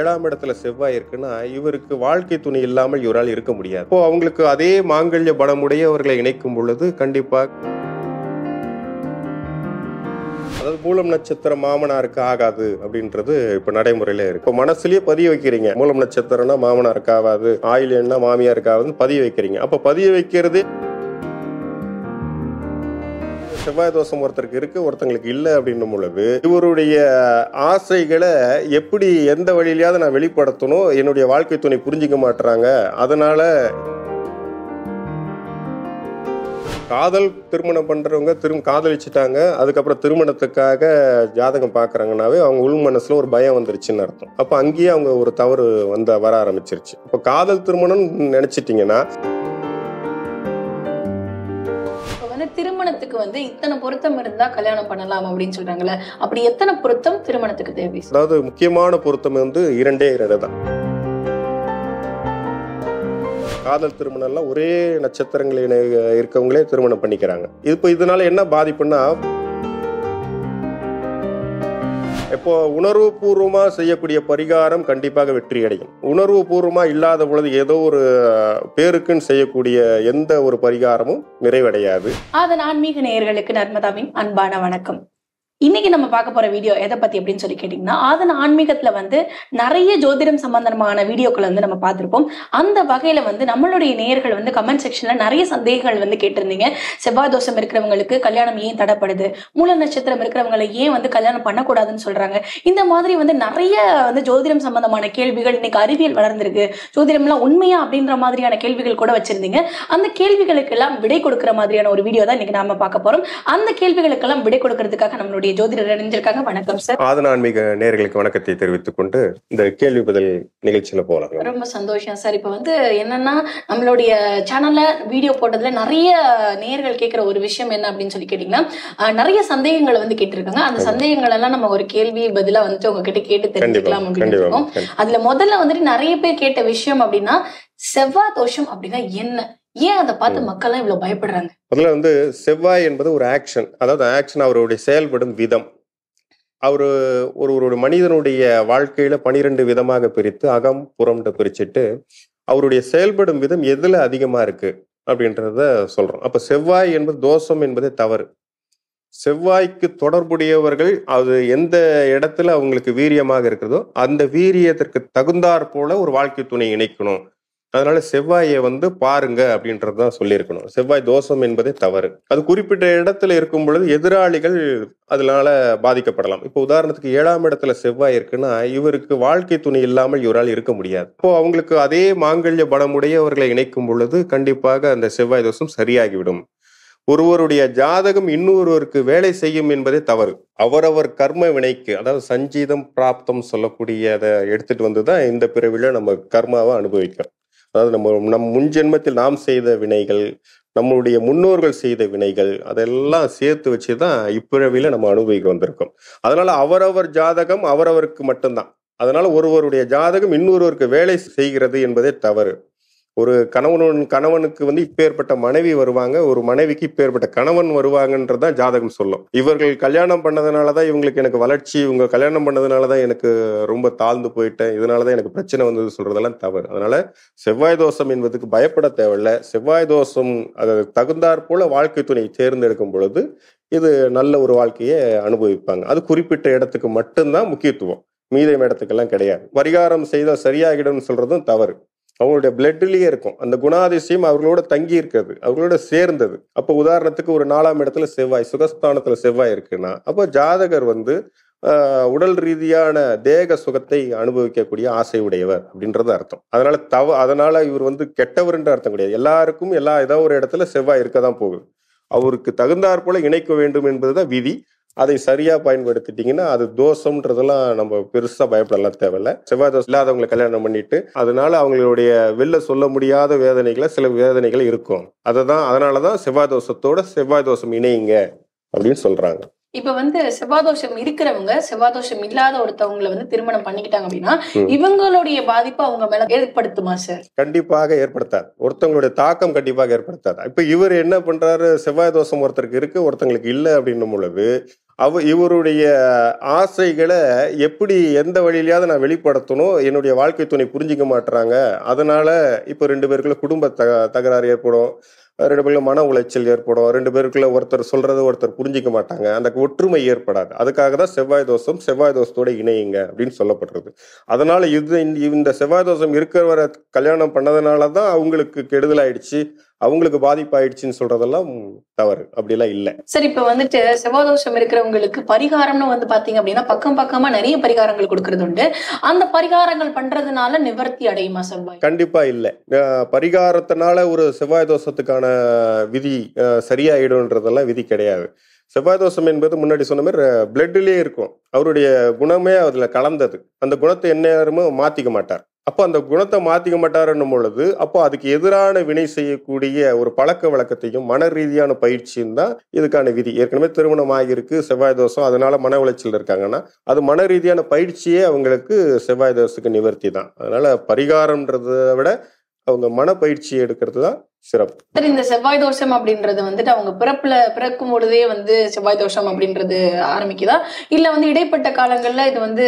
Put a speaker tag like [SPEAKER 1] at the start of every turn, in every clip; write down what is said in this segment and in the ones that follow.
[SPEAKER 1] ஏழாம் இடத்துல செவ்வாய் இருக்குன்னா இவருக்கு வாழ்க்கை துணி இல்லாமல் இவரால் இருக்க முடியாது இப்போ அவங்களுக்கு அதே மாங்கல்ய பலமுடைய அவர்களை இணைக்கும் பொழுது கண்டிப்பாக அதாவது மூலம் நட்சத்திரம் மாமனாருக்கு ஆகாது அப்படின்றது இப்ப நடைமுறையில இருக்கு இப்போ மனசுலயே பதிய வைக்கிறீங்க மூலம் நட்சத்திரம்னா மாமனாருக்கு ஆகாது ஆயில் என்ன மாமியாருக்கு ஆகாதுன்னு பதிய வைக்கிறீங்க அப்ப பதிய வைக்கிறது செவ்வாய் தோஷம் ஒருத்தருக்கு இருக்கு ஒருத்தங்களுக்கு இல்லை அப்படின்னும் பொழுது இவருடைய ஆசைகளை எப்படி எந்த வழியிலையாவது நான் வெளிப்படுத்தணும் என்னுடைய வாழ்க்கை துணை புரிஞ்சிக்க மாட்டுறாங்க அதனால் காதல் திருமணம் பண்ணுறவங்க திரும்ப காதலிச்சிட்டாங்க அதுக்கப்புறம் திருமணத்துக்காக ஜாதகம் பார்க்குறாங்கனாவே அவங்க உள் மனசில் ஒரு பயம் வந்துருச்சுன்னு அர்த்தம் அப்போ அங்கேயே அவங்க ஒரு தவறு வந்த வர ஆரம்பிச்சிருச்சு இப்போ காதல் திருமணம் நினச்சிட்டிங்கன்னா
[SPEAKER 2] திருமணத்துக்கு வந்து இத்தனை பொருத்தம் இருந்தா கல்யாணம் பண்ணலாம் அப்படின்னு சொல்றாங்களே அப்படி எத்தனை பொருத்தம் திருமணத்துக்கு தேவை
[SPEAKER 1] அதாவது முக்கியமான பொருத்தம் வந்து இரண்டே இரண்டு தான் காதல் திருமணம்லாம் ஒரே நட்சத்திரங்களை இருக்கவங்களே திருமணம் பண்ணிக்கிறாங்க இப்போ இதனால என்ன பாதிப்புன்னா இப்போ உணர்வு பூர்வமாக செய்யக்கூடிய பரிகாரம் கண்டிப்பாக வெற்றி அடையும் உணர்வு பூர்வமாக இல்லாத பொழுது ஏதோ ஒரு பேருக்குன்னு செய்யக்கூடிய எந்த ஒரு பரிகாரமும் நிறைவடையாது
[SPEAKER 2] அதன் ஆன்மீக நேயர்களுக்கு நர்மதாவின் அன்பான வணக்கம் இன்னைக்கு நம்ம பார்க்க போற வீடியோ எதை பத்தி அப்படின்னு சொல்லி கேட்டீங்கன்னா ஆதன ஆன்மீகத்துல வந்து நிறைய ஜோதிடம் சம்பந்தமான வீடியோக்களை வந்து நம்ம பார்த்திருப்போம் அந்த வகையில வந்து நம்மளுடைய நேர்கள் வந்து கமெண்ட் செக்ஷன்ல நிறைய சந்தேகங்கள் வந்து கேட்டிருந்தீங்க செவ்வாய் தோஷம் இருக்கிறவங்களுக்கு கல்யாணம் ஏன் தடப்படுது மூல நட்சத்திரம் இருக்கிறவங்களை ஏன் வந்து கல்யாணம் பண்ணக்கூடாதுன்னு சொல்றாங்க இந்த மாதிரி வந்து நிறைய வந்து ஜோதிடம் சம்பந்தமான கேள்விகள் இன்னைக்கு அறிவியல் வளர்ந்துருக்கு ஜோதிடம்லாம் உண்மையா அப்படின்ற மாதிரியான கேள்விகள் கூட வச்சிருந்தீங்க அந்த கேள்விகளுக்கெல்லாம் விடை கொடுக்கிற மாதிரியான ஒரு வீடியோ தான் இன்னைக்கு நாம பார்க்க போறோம் அந்த கேள்விகளுக்கெல்லாம் விடை கொடுக்கறதுக்காக நம்மளுடைய ஜோதிடர் இணைஞ்சிருக்காங்க வணக்கம் சார்
[SPEAKER 1] ஆதன ஆன்மீக நேர்களுக்கு வணக்கத்தை தெரிவித்துக் கொண்டு இந்த கேள்வி பதில் நிகழ்ச்சியில போலாம்
[SPEAKER 2] ரொம்ப சந்தோஷம் சார் இப்ப வந்து என்னன்னா நம்மளுடைய சேனல்ல வீடியோ போட்டதுல நிறைய நேர்கள் கேட்கிற ஒரு விஷயம் என்ன அப்படின்னு சொல்லி கேட்டீங்கன்னா நிறைய சந்தேகங்களை வந்து கேட்டிருக்காங்க அந்த சந்தேகங்கள் எல்லாம் நம்ம ஒரு கேள்வி பதிலா வந்துட்டு உங்ககிட்ட கேட்டு தெரிஞ்சுக்கலாம் அப்படின்னு அதுல முதல்ல வந்துட்டு நிறைய பேர் கேட்ட விஷயம் அப்படின்னா செவ்வாய் தோஷம் அப்படின்னா என்ன ஏன் அதை பார்த்து இவ்வளவு பயப்படுறாங்க
[SPEAKER 1] முதல்ல வந்து செவ்வாய் என்பது ஒரு ஆக்ஷன் அதாவது ஆக்ஷன் அவருடைய செயல்படும் விதம் அவர் ஒரு ஒரு மனிதனுடைய வாழ்க்கையில பனிரெண்டு விதமாக பிரித்து அகம் புறம் பிரிச்சுட்டு அவருடைய செயல்படும் விதம் எதுல அதிகமா இருக்கு அப்படின்றத சொல்றோம் அப்ப செவ்வாய் என்பது தோஷம் என்பதே தவறு செவ்வாய்க்கு தொடர்புடையவர்கள் அது எந்த இடத்துல அவங்களுக்கு வீரியமாக இருக்கிறதோ அந்த வீரியத்திற்கு தகுந்தாற் போல ஒரு வாழ்க்கை துணை இணைக்கணும் அதனால செவ்வாயை வந்து பாருங்க தான் சொல்லியிருக்கணும் செவ்வாய் தோஷம் என்பதே தவறு அது குறிப்பிட்ட இடத்துல இருக்கும் பொழுது எதிராளிகள் அதனால பாதிக்கப்படலாம் இப்போ உதாரணத்துக்கு ஏழாம் இடத்துல செவ்வாய் இருக்குன்னா இவருக்கு வாழ்க்கை துணி இல்லாமல் இவரால் இருக்க முடியாது இப்போ அவங்களுக்கு அதே மாங்கல்ய பலமுடையவர்களை இணைக்கும் பொழுது கண்டிப்பாக அந்த செவ்வாய் தோஷம் சரியாகிவிடும் ஒருவருடைய ஜாதகம் இன்னொருவருக்கு வேலை செய்யும் என்பதே தவறு அவரவர் கர்ம வினைக்கு அதாவது சஞ்சீதம் பிராப்தம் சொல்லக்கூடிய அதை எடுத்துட்டு வந்து தான் இந்த பிறவில நம்ம கர்மாவை அனுபவிக்கிறோம் அதாவது நம்ம நம் முன்ஜென்மத்தில் நாம் செய்த வினைகள் நம்மளுடைய முன்னோர்கள் செய்த வினைகள் அதெல்லாம் சேர்த்து வச்சு தான் இப்பிறவியில் நம்ம அனுபவிக்க வந்திருக்கோம் அதனால் அவரவர் ஜாதகம் அவரவருக்கு மட்டும்தான் அதனால் ஒருவருடைய ஜாதகம் இன்னொருவருக்கு வேலை செய்கிறது என்பதே தவறு ஒரு கணவன் கணவனுக்கு வந்து இப்பேற்பட்ட மனைவி வருவாங்க ஒரு மனைவிக்கு இப்பேற்பட்ட கணவன் வருவாங்கன்றதான் ஜாதகம் சொல்லும் இவர்கள் கல்யாணம் பண்ணதுனால தான் இவங்களுக்கு எனக்கு வளர்ச்சி இவங்க கல்யாணம் பண்ணதுனால தான் எனக்கு ரொம்ப தாழ்ந்து போயிட்டேன் இதனாலதான் தான் எனக்கு பிரச்சனை வந்தது சொல்றதெல்லாம் தவறு அதனால செவ்வாய் தோஷம் என்பதுக்கு பயப்பட தேவையில்ல செவ்வாய் தோஷம் அது தகுந்தாற் போல வாழ்க்கை துணை தேர்ந்தெடுக்கும் பொழுது இது நல்ல ஒரு வாழ்க்கையை அனுபவிப்பாங்க அது குறிப்பிட்ட இடத்துக்கு மட்டும்தான் முக்கியத்துவம் மீதம் இடத்துக்கெல்லாம் கிடையாது பரிகாரம் செய்தால் சரியாகிடும் சொல்றதும் தவறு அவங்களுடைய பிளட்லேயே இருக்கும் அந்த குணாதிசயம் அவர்களோட தங்கி இருக்கிறது அவர்களோட சேர்ந்தது அப்போ உதாரணத்துக்கு ஒரு நாலாம் இடத்துல செவ்வாய் சுகஸ்தானத்துல செவ்வாய் இருக்குன்னா அப்போ ஜாதகர் வந்து உடல் ரீதியான தேக சுகத்தை அனுபவிக்கக்கூடிய ஆசை உடையவர் அப்படின்றது அர்த்தம் அதனால தவ அதனால இவர் வந்து கெட்டவர்ன்ற அர்த்தம் கிடையாது எல்லாருக்கும் எல்லா ஏதோ ஒரு இடத்துல செவ்வாய் இருக்க தான் போகுது அவருக்கு தகுந்தாற்போல இணைக்க வேண்டும் என்பதுதான் விதி அதை சரியா பயன்படுத்திட்டீங்கன்னா அது தோஷம்ன்றதெல்லாம் நம்ம பெருசா பயப்படலாம் தேவையில்ல செவ்வாய் தோஷம் இல்லாதவங்களை கல்யாணம் பண்ணிட்டு அதனால அவங்களுடைய வெளில சொல்ல முடியாத வேதனைகளை சில வேதனைகள் இருக்கும் அதை தான் அதனாலதான் செவ்வாய் தோஷத்தோட செவ்வாய் தோஷம் இணையுங்க அப்படின்னு சொல்றாங்க
[SPEAKER 2] இப்ப வந்து செவ்வாதோஷம் இருக்கிறவங்க செவ்வாதோஷம் இல்லாத ஒருத்தவங்களை வந்து திருமணம் பண்ணிக்கிட்டாங்க அப்படின்னா இவங்களுடைய பாதிப்பு அவங்க மேல ஏற்படுத்துமா சார்
[SPEAKER 1] கண்டிப்பாக ஏற்படுத்தாது ஒருத்தவங்களுடைய தாக்கம் கண்டிப்பாக ஏற்படுத்தாது இப்ப இவர் என்ன பண்றாரு செவ்வாய் தோஷம் ஒருத்தருக்கு இருக்கு ஒருத்தங்களுக்கு இல்லை அப்படின்னும் பொழுது அவ இவருடைய ஆசைகளை எப்படி எந்த வழியிலையாவது நான் வெளிப்படுத்தணும் என்னுடைய வாழ்க்கை துணை புரிஞ்சிக்க மாட்டுறாங்க அதனால இப்போ ரெண்டு பேருக்குள்ள குடும்ப தக தகராறு ஏற்படும் ரெண்டு பேருக்கு மன உளைச்சல் ஏற்படும் ரெண்டு பேருக்குள்ள ஒருத்தர் சொல்றத ஒருத்தர் புரிஞ்சிக்க மாட்டாங்க அந்த ஒற்றுமை ஏற்படாது அதுக்காக தான் செவ்வாய் தோஷம் செவ்வாய் தோஷத்தோட இணையுங்க அப்படின்னு சொல்லப்படுறது அதனால இது இந்த செவ்வாய் தோஷம் இருக்கிறவர கல்யாணம் பண்ணதுனால தான் அவங்களுக்கு கெடுதல் ஆயிடுச்சு அவங்களுக்கு பாதிப்பாயிடுச்சுன்னு சொல்றதெல்லாம் தவறு அப்படிலாம் இல்ல
[SPEAKER 2] சரி இப்ப வந்துட்டு செவ்வாதோஷம் இருக்கிறவங்களுக்கு பரிகாரம்னு வந்து பாத்தீங்க அப்படின்னா பக்கம் பக்கமா நிறைய பரிகாரங்கள் கொடுக்கறது உண்டு அந்த பரிகாரங்கள் பண்றதுனால நிவர்த்தி அடையுமா செவ்வாய்
[SPEAKER 1] கண்டிப்பா இல்ல பரிகாரத்தினால ஒரு செவ்வாய் தோஷத்துக்கான விதி சரியாயிடும்ன்றதெல்லாம் விதி கிடையாது செவ்வாய் தோஷம் என்பது முன்னாடி சொன்ன மாதிரி பிளட்டிலே இருக்கும் அவருடைய குணமே அதில் கலந்தது அந்த குணத்தை எந்நேரமும் மாற்றிக்க மாட்டார் அப்போ அந்த குணத்தை மாற்றிக்க மாட்டாருன்னும் பொழுது அப்போ அதுக்கு எதிரான வினை செய்யக்கூடிய ஒரு பழக்க வழக்கத்தையும் மன ரீதியான பயிற்சியும் தான் இதுக்கான விதி ஏற்கனவே திருமணம் ஆகியிருக்கு செவ்வாய் தோஷம் அதனால மன உளைச்சல் இருக்காங்கன்னா அது மன ரீதியான பயிற்சியே அவங்களுக்கு செவ்வாய் தோஷத்துக்கு நிவர்த்தி தான் அதனால பரிகாரம்ன்றதை விட அவங்க மன பயிற்சி எடுக்கிறது தான் சிறப்பு
[SPEAKER 2] இந்த செவ்வாய் தோஷம் அப்படின்றது வந்துட்டு அவங்க பிறப்புல பிறக்கும் பொழுதே வந்து செவ்வாய் தோஷம் அப்படின்றது ஆரம்பிக்குதா இல்ல வந்து இடைப்பட்ட காலங்கள்ல இது வந்து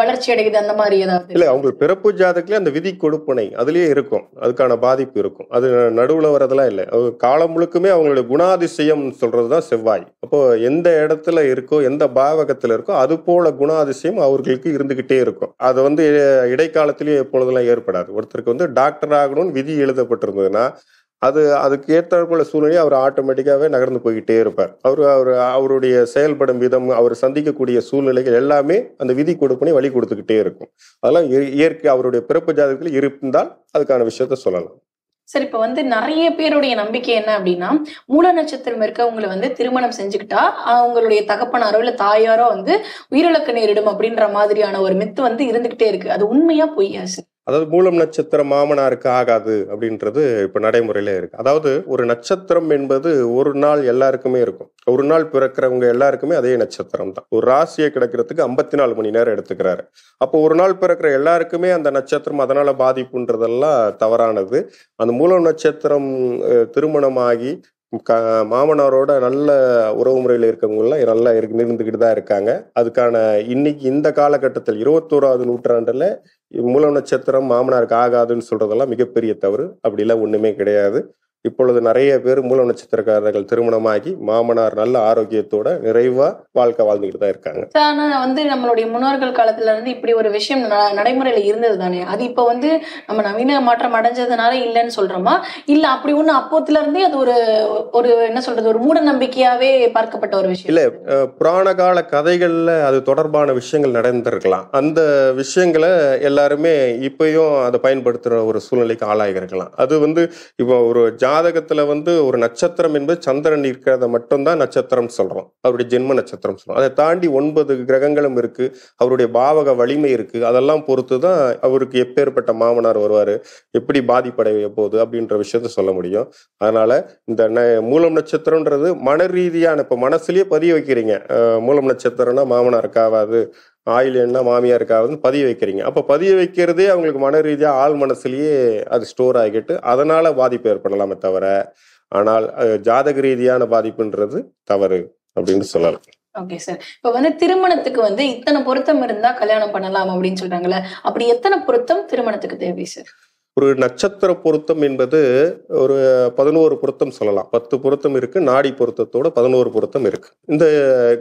[SPEAKER 2] வளர்ச்சி அடைக்குது அந்த மாதிரி ஏதாவது
[SPEAKER 1] இல்ல அவங்க பிறப்பு ஜாதகத்துல அந்த விதி கொடுப்பனை அதுலயே இருக்கும் அதுக்கான பாதிப்பு இருக்கும் அது நடுவுல வரதெல்லாம் இல்லை காலம் முழுக்குமே அவங்களுடைய குணாதிசயம் சொல்றதுதான் செவ்வாய் அப்போ எந்த இடத்துல இருக்கோ எந்த பாவகத்துல இருக்கோ அது போல குணாதிசயம் அவர்களுக்கு இருந்துகிட்டே இருக்கும் அது வந்து இடைக்காலத்திலேயே எப்பொழுதெல்லாம் ஏற்படாது ஒருத்தருக்கு வந்து டாக்டர் ஆகணும்னு விதி எழுதப்பட்டிருந்ததுன்னா அது அதுக்கு ஏற்றாற்போல சூழ்நிலையை அவர் ஆட்டோமேட்டிக்காகவே நகர்ந்து போய்கிட்டே இருப்பார் அவர் அவர் அவருடைய செயல்படும் விதம் அவர் சந்திக்கக்கூடிய சூழ்நிலைகள் எல்லாமே அந்த விதி கொடுப்பினை வழி கொடுத்துக்கிட்டே இருக்கும் அதெல்லாம் இயற்கை அவருடைய பிறப்பு ஜாதகத்தில் இருந்தால் அதுக்கான விஷயத்த சொல்லலாம்
[SPEAKER 2] சரி இப்ப வந்து நிறைய பேருடைய நம்பிக்கை என்ன அப்படின்னா மூல நட்சத்திரம் இருக்கவங்களை வந்து திருமணம் செஞ்சுக்கிட்டா அவங்களுடைய தகப்பனாரோ இல்ல தாயாரோ வந்து உயிரிழக்க நேரிடும் அப்படின்ற மாதிரியான ஒரு மித்து வந்து இருந்துகிட்டே இருக்கு அது உண்மையா பொய்யா சார்
[SPEAKER 1] அதாவது மூலம் நட்சத்திரம் மாமனாருக்கு ஆகாது அப்படின்றது இப்போ நடைமுறையில இருக்கு அதாவது ஒரு நட்சத்திரம் என்பது ஒரு நாள் எல்லாருக்குமே இருக்கும் ஒரு நாள் பிறக்கிறவங்க எல்லாருக்குமே அதே நட்சத்திரம் தான் ஒரு ராசியை கிடைக்கிறதுக்கு ஐம்பத்தி நாலு மணி நேரம் எடுத்துக்கிறாரு அப்போ ஒரு நாள் பிறக்கிற எல்லாருக்குமே அந்த நட்சத்திரம் அதனால பாதிப்புன்றதெல்லாம் தவறானது அந்த மூலம் நட்சத்திரம் திருமணமாகி க மாமனாரோட நல்ல உறவு முறையில் இருக்கவங்கெல்லாம் நல்லா இருக்கு இருந்துக்கிட்டு தான் இருக்காங்க அதுக்கான இன்னைக்கு இந்த காலகட்டத்தில் இருபத்தோராவது நூற்றாண்டில் மூல நட்சத்திரம் மாமனாருக்கு ஆகாதுன்னு சொல்றதெல்லாம் மிகப்பெரிய தவறு அப்படிலாம் ஒன்றுமே கிடையாது இப்பொழுது நிறைய பேர் மூல நட்சத்திரக்காரர்கள் திருமணமாகி மாமனார் நல்ல ஆரோக்கியத்தோட நிறைவா வாழ்க்கை வாழ்ந்துகிட்டு தான் இருக்காங்க
[SPEAKER 2] ஆனா வந்து நம்மளுடைய முன்னோர்கள் காலத்துல இருந்து இப்படி ஒரு விஷயம் நடைமுறையில இருந்தது தானே அது இப்ப வந்து நம்ம நவீன மாற்றம் அடைஞ்சதுனால இல்லைன்னு சொல்றோமா இல்ல அப்படி ஒண்ணு அப்போத்துல இருந்தே அது ஒரு ஒரு என்ன சொல்றது ஒரு மூட நம்பிக்கையாவே பார்க்கப்பட்ட
[SPEAKER 1] ஒரு விஷயம் இல்ல புராண கால கதைகள்ல அது தொடர்பான விஷயங்கள் நடந்திருக்கலாம் அந்த விஷயங்களை எல்லாருமே இப்பயும் அதை பயன்படுத்துற ஒரு சூழ்நிலைக்கு ஆளாகி இருக்கலாம் அது வந்து இப்போ ஒரு ஜாதகத்துல வந்து ஒரு நட்சத்திரம் என்பது சந்திரன் இருக்கிறத மட்டும்தான் நட்சத்திரம் சொல்றோம் அவருடைய ஜென்ம நட்சத்திரம் சொல்றோம் அதை தாண்டி ஒன்பது கிரகங்களும் இருக்கு அவருடைய பாவக வலிமை இருக்கு அதெல்லாம் பொறுத்து தான் அவருக்கு எப்பேற்பட்ட மாமனார் வருவார் எப்படி பாதிப்படைய போகுது அப்படின்ற விஷயத்த சொல்ல முடியும் அதனால இந்த மூலம் நட்சத்திரம்ன்றது மன ரீதியான இப்போ மனசுலயே பதிய வைக்கிறீங்க மூலம் நட்சத்திரம்னா காவாது ஆயில் என்ன மாமியாருக்காவது பதிய வைக்கிறீங்க அப்போ பதிய வைக்கிறதே அவங்களுக்கு மன ரீதியாக ஆள் மனசுலேயே அது ஸ்டோர் ஆகிட்டு அதனால் பாதிப்பு ஏற்படலாமே தவிர ஆனால் ஜாதக ரீதியான பாதிப்புன்றது தவறு அப்படின்னு சொல்லலாம்
[SPEAKER 2] ஓகே சார் இப்ப வந்து திருமணத்துக்கு வந்து இத்தனை பொருத்தம் இருந்தா கல்யாணம் பண்ணலாம் அப்படின்னு சொல்றாங்கல்ல அப்படி எத்தனை பொருத்தம் திருமணத்துக்கு தேவை சார்
[SPEAKER 1] ஒரு நட்சத்திர பொருத்தம் என்பது ஒரு பதினோரு பொருத்தம் சொல்லலாம் பத்து பொருத்தம் இருக்கு நாடி பொருத்தத்தோட பதினோரு பொருத்தம் இருக்கு இந்த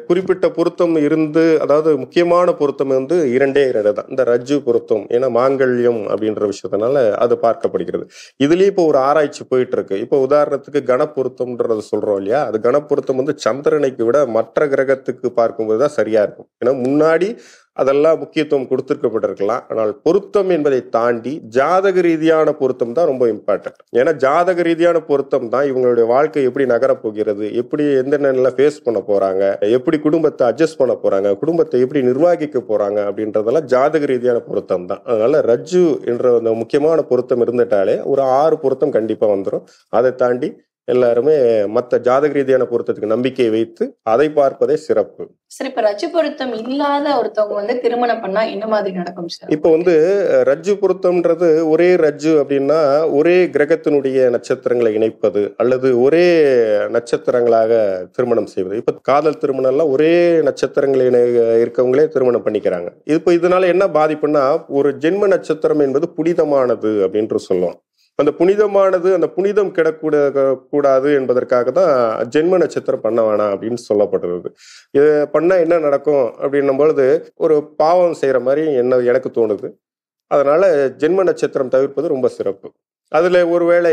[SPEAKER 1] குறிப்பிட்ட பொருத்தம் இருந்து அதாவது முக்கியமான பொருத்தம் வந்து இரண்டே இரண்டு தான் இந்த ரஜ்ஜு பொருத்தம் ஏன்னா மாங்கல்யம் அப்படின்ற விஷயத்தினால அது பார்க்கப்படுகிறது இதுலயே இப்போ ஒரு ஆராய்ச்சி போயிட்டு இருக்கு இப்போ உதாரணத்துக்கு கணப்பொருத்தம்ன்றது சொல்றோம் இல்லையா அது கணப்பொருத்தம் வந்து சந்திரனைக்கு விட மற்ற கிரகத்துக்கு பார்க்கும்போது தான் சரியா இருக்கும் ஏன்னா முன்னாடி அதெல்லாம் முக்கியத்துவம் கொடுத்துருக்கப்பட்டிருக்கலாம் ஆனால் பொருத்தம் என்பதை தாண்டி ஜாதக ரீதியான பொருத்தம் தான் ரொம்ப இம்பார்ட்டன்ட் ஏன்னா ஜாதக ரீதியான பொருத்தம் தான் இவங்களுடைய வாழ்க்கை எப்படி நகரப்போகிறது எப்படி எந்த நிலையில ஃபேஸ் பண்ண போறாங்க எப்படி குடும்பத்தை அட்ஜஸ்ட் பண்ண போறாங்க குடும்பத்தை எப்படி நிர்வாகிக்க போறாங்க அப்படின்றதெல்லாம் ஜாதக ரீதியான பொருத்தம் தான் அதனால ரஜ்ஜு என்ற அந்த முக்கியமான பொருத்தம் இருந்துட்டாலே ஒரு ஆறு பொருத்தம் கண்டிப்பா வந்துடும் அதை தாண்டி எல்லாருமே மற்ற ஜாதக ரீதியான பொருத்தத்துக்கு நம்பிக்கையை வைத்து அதை பார்ப்பதே சிறப்பு
[SPEAKER 2] சரி இப்ப ரஜு பொருத்தம் இல்லாத ஒருத்தவங்க வந்து திருமணம் பண்ணா என்ன மாதிரி
[SPEAKER 1] நடக்கும் சார் இப்போ வந்து ரஜ்ஜு பொருத்தம்ன்றது ஒரே ரஜ்ஜு அப்படின்னா ஒரே கிரகத்தினுடைய நட்சத்திரங்களை இணைப்பது அல்லது ஒரே நட்சத்திரங்களாக திருமணம் செய்வது இப்ப காதல் திருமணம்லாம் ஒரே நட்சத்திரங்கள் இருக்கவங்களே திருமணம் பண்ணிக்கிறாங்க இப்போ இதனால என்ன பாதிப்புன்னா ஒரு ஜென்ம நட்சத்திரம் என்பது புனிதமானது அப்படின்ற சொல்லுவோம் அந்த புனிதமானது அந்த புனிதம் கிடக்கூட கூடாது என்பதற்காக தான் ஜென்ம நட்சத்திரம் பண்ண வேணாம் அப்படின்னு சொல்லப்படுறது இது பண்ணால் என்ன நடக்கும் அப்படின்னும் பொழுது ஒரு பாவம் செய்கிற மாதிரி என்ன எனக்கு தோணுது அதனால ஜென்ம நட்சத்திரம் தவிர்ப்பது ரொம்ப சிறப்பு அதில் ஒருவேளை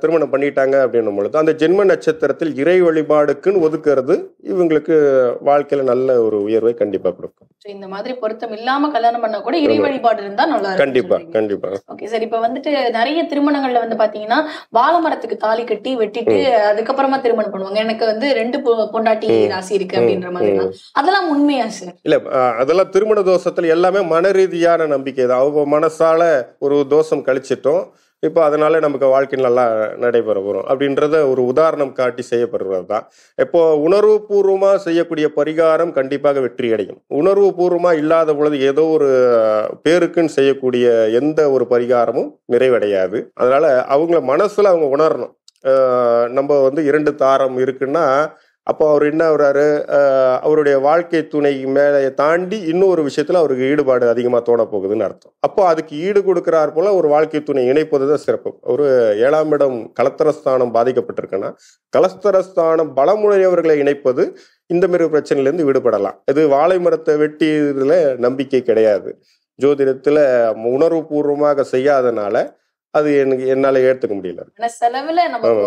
[SPEAKER 1] திருமணம் பண்ணிட்டாங்க அப்படின்னும் பொழுது அந்த ஜென்ம நட்சத்திரத்தில் இறை வழிபாடுக்குன்னு ஒதுக்குறது இவங்களுக்கு வாழ்க்கையில நல்ல ஒரு உயர்வை கண்டிப்பா கொடுக்கும்
[SPEAKER 2] இந்த மாதிரி பொருத்தம் இல்லாம கல்யாணம் பண்ணா கூட இறை வழிபாடு இருந்தா நல்லா
[SPEAKER 1] கண்டிப்பா கண்டிப்பா ஓகே
[SPEAKER 2] சார் இப்ப வந்துட்டு நிறைய திருமணங்கள்ல வந்து பாத்தீங்கன்னா வாழை மரத்துக்கு தாலி கட்டி வெட்டிட்டு அதுக்கப்புறமா திருமணம் பண்ணுவாங்க எனக்கு வந்து ரெண்டு பொண்டாட்டி ராசி இருக்கு அப்படின்ற மாதிரி அதெல்லாம் உண்மையா சார்
[SPEAKER 1] இல்ல அதெல்லாம் திருமண தோஷத்துல எல்லாமே மன ரீதியான நம்பிக்கை தான் அவங்க மனசால ஒரு தோஷம் கழிச்சிட்டோம் இப்போ அதனால் நமக்கு வாழ்க்கை நல்லா நடைபெற வரும் அப்படின்றத ஒரு உதாரணம் காட்டி செய்யப்படுறது தான் இப்போ உணர்வு பூர்வமாக செய்யக்கூடிய பரிகாரம் கண்டிப்பாக வெற்றி அடையும் உணர்வு பூர்வமாக இல்லாத பொழுது ஏதோ ஒரு பேருக்குன்னு செய்யக்கூடிய எந்த ஒரு பரிகாரமும் நிறைவடையாது அதனால் அவங்கள மனசில் அவங்க உணரணும் நம்ம வந்து இரண்டு தாரம் இருக்குன்னா அப்போ அவர் என்ன ஆகுறாரு அவருடைய வாழ்க்கை துணை மேலே தாண்டி இன்னொரு விஷயத்தில் அவருக்கு ஈடுபாடு அதிகமாக தோணப்போகுதுன்னு போகுதுன்னு அர்த்தம் அப்போ அதுக்கு ஈடு கொடுக்குறாரு போல் ஒரு வாழ்க்கை துணை இணைப்பது தான் சிறப்பு ஒரு ஏழாம் இடம் கலத்தரஸ்தானம் பாதிக்கப்பட்டிருக்குன்னா கலஸ்தரஸ்தானம் பலமுடையவர்களை இணைப்பது இந்த மாதிரி பிரச்சனையிலேருந்து விடுபடலாம் இது வாழை மரத்தை வெட்டியதில் நம்பிக்கை கிடையாது ஜோதிடத்தில் உணர்வுபூர்வமாக செய்யாதனால அது எனக்கு என்னால ஏத்துக்க முடியல
[SPEAKER 2] செலவுல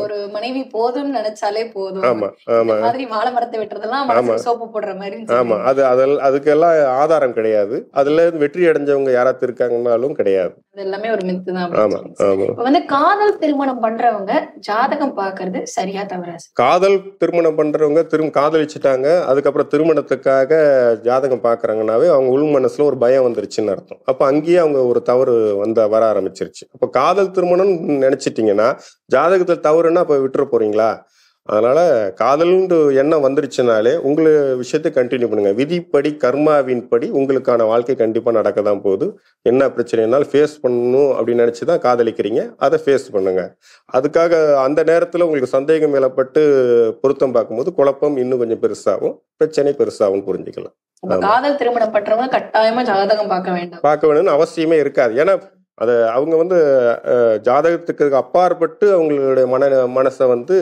[SPEAKER 2] ஒரு மனைவி போதும்னு நினைச்சாலே போதும் ஆமா ஆமா மாதிரி வாழை மரத்தை வெட்டுறதெல்லாம் ஆமா சோப்பு போடுற மாதிரி ஆமா
[SPEAKER 1] அது அதில் அதுக்கெல்லாம் ஆதாரம் கிடையாது அதுல வெற்றி அடைஞ்சவங்க யாராவது இருக்காங்கன்னாலும் கிடையாது
[SPEAKER 2] எல்லாமே ஒரு மித்து
[SPEAKER 1] தான்
[SPEAKER 2] வந்து காதல் திருமணம் பண்றவங்க ஜாதகம் பாக்குறது சரியா
[SPEAKER 1] காதல் திருமணம் பண்றவங்க திரும்ப காதலிச்சுட்டாங்க அதுக்கப்புறம் திருமணத்துக்காக ஜாதகம் பாக்குறாங்கன்னாவே அவங்க உள் மனசுல ஒரு பயம் வந்துருச்சுன்னு அர்த்தம் அப்ப அங்கேயே அவங்க ஒரு தவறு வந்த வர ஆரம்பிச்சிருச்சு அப்ப காதல் காதல் திருமணம் நினைச்சிட்டீங்கன்னா ஜாதகத்தில் தவறுன்னா அப்போ விட்டுற போறீங்களா அதனால காதல்ன்ற எண்ணம் வந்துருச்சுனாலே உங்களை விஷயத்தை கண்டினியூ பண்ணுங்க விதிப்படி கர்மாவின் படி உங்களுக்கான வாழ்க்கை கண்டிப்பா நடக்க தான் போகுது என்ன பிரச்சனைனாலும் ஃபேஸ் பண்ணணும் அப்படின்னு நினச்சி தான் காதலிக்கிறீங்க அதை ஃபேஸ் பண்ணுங்க அதுக்காக அந்த நேரத்தில் உங்களுக்கு சந்தேகம் மேலப்பட்டு பொருத்தம் பார்க்கும்போது குழப்பம் இன்னும் கொஞ்சம் பெருசாகும் பிரச்சனை பெருசாகும் புரிஞ்சுக்கலாம்
[SPEAKER 2] காதல் திருமணம் பண்றவங்க கட்டாயமா ஜாதகம் பார்க்க வேண்டாம்
[SPEAKER 1] பார்க்க வேணும்னு அவசியமே இருக்காது ஏன்னா அதை அவங்க வந்து ஜாதகத்துக்கு அப்பாற்பட்டு அவங்களுடைய மன மனசை வந்து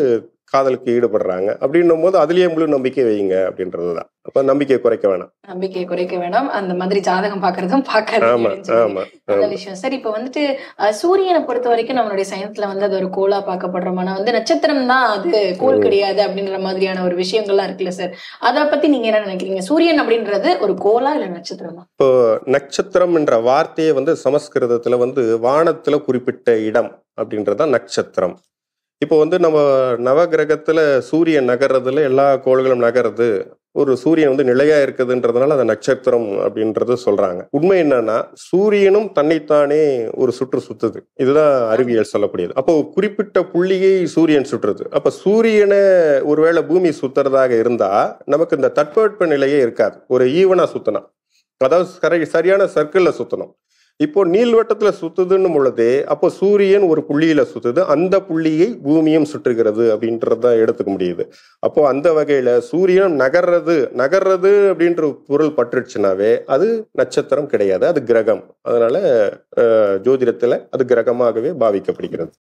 [SPEAKER 1] காதலுக்கு ஈடுபடுறாங்க அப்படின்னும் போது அதுலயே முழு நம்பிக்கை வைங்க அப்படின்றது தான் அப்ப நம்பிக்கை குறைக்க வேணாம்
[SPEAKER 2] நம்பிக்கையை குறைக்க வேணாம் அந்த மாதிரி ஜாதகம் பாக்குறதும் ஆமா விஷயம் சரி இப்ப வந்துட்டு சூரியனை பொறுத்த வரைக்கும் நம்மளுடைய சயனத்துல வந்து அது ஒரு கோலா பார்க்கப்படுறோம் ஆனா வந்து நட்சத்திரம் தான் அது கோல் கிடையாது அப்படின்ற மாதிரியான ஒரு விஷயங்கள்லாம் இருக்குல்ல சார் அத பத்தி நீங்க என்ன நினைக்கிறீங்க சூரியன் அப்படின்றது ஒரு கோலா இல்ல நட்சத்திரம்
[SPEAKER 1] இப்போ நட்சத்திரம் என்ற வார்த்தையை வந்து சமஸ்கிருதத்துல வந்து வானத்துல குறிப்பிட்ட இடம் அப்படின்றதான் நட்சத்திரம் இப்போ வந்து நம்ம நவ கிரகத்தில் சூரியன் நகர்றதுல எல்லா கோள்களும் நகருது ஒரு சூரியன் வந்து நிலையா இருக்குதுன்றதுனால அதை நட்சத்திரம் அப்படின்றத சொல்றாங்க உண்மை என்னன்னா சூரியனும் தன்னைத்தானே ஒரு சுற்று சுத்துது இதுதான் அறிவியல் சொல்லக்கூடியது அப்போ குறிப்பிட்ட புள்ளியை சூரியன் சுற்றுது அப்ப சூரியனை ஒருவேளை பூமி சுத்துறதாக இருந்தா நமக்கு இந்த தட்பவெட்ப நிலையே இருக்காது ஒரு ஈவனா சுத்தணும் அதாவது சரியான சர்க்கிளில் சுற்றணும் இப்போ நீள்வட்டத்தில் சுத்துதுன்னு பொழுதே அப்போ சூரியன் ஒரு புள்ளியில சுத்துது அந்த புள்ளியை பூமியும் சுற்றுகிறது அப்படின்றத எடுத்துக்க முடியுது அப்போ அந்த வகையில சூரியன் நகர்றது நகர்றது அப்படின்ற பொருள் பற்றுச்சுனாவே அது நட்சத்திரம் கிடையாது அது கிரகம் அதனால ஜோதிடத்துல அது கிரகமாகவே பாவிக்கப்படுகிறது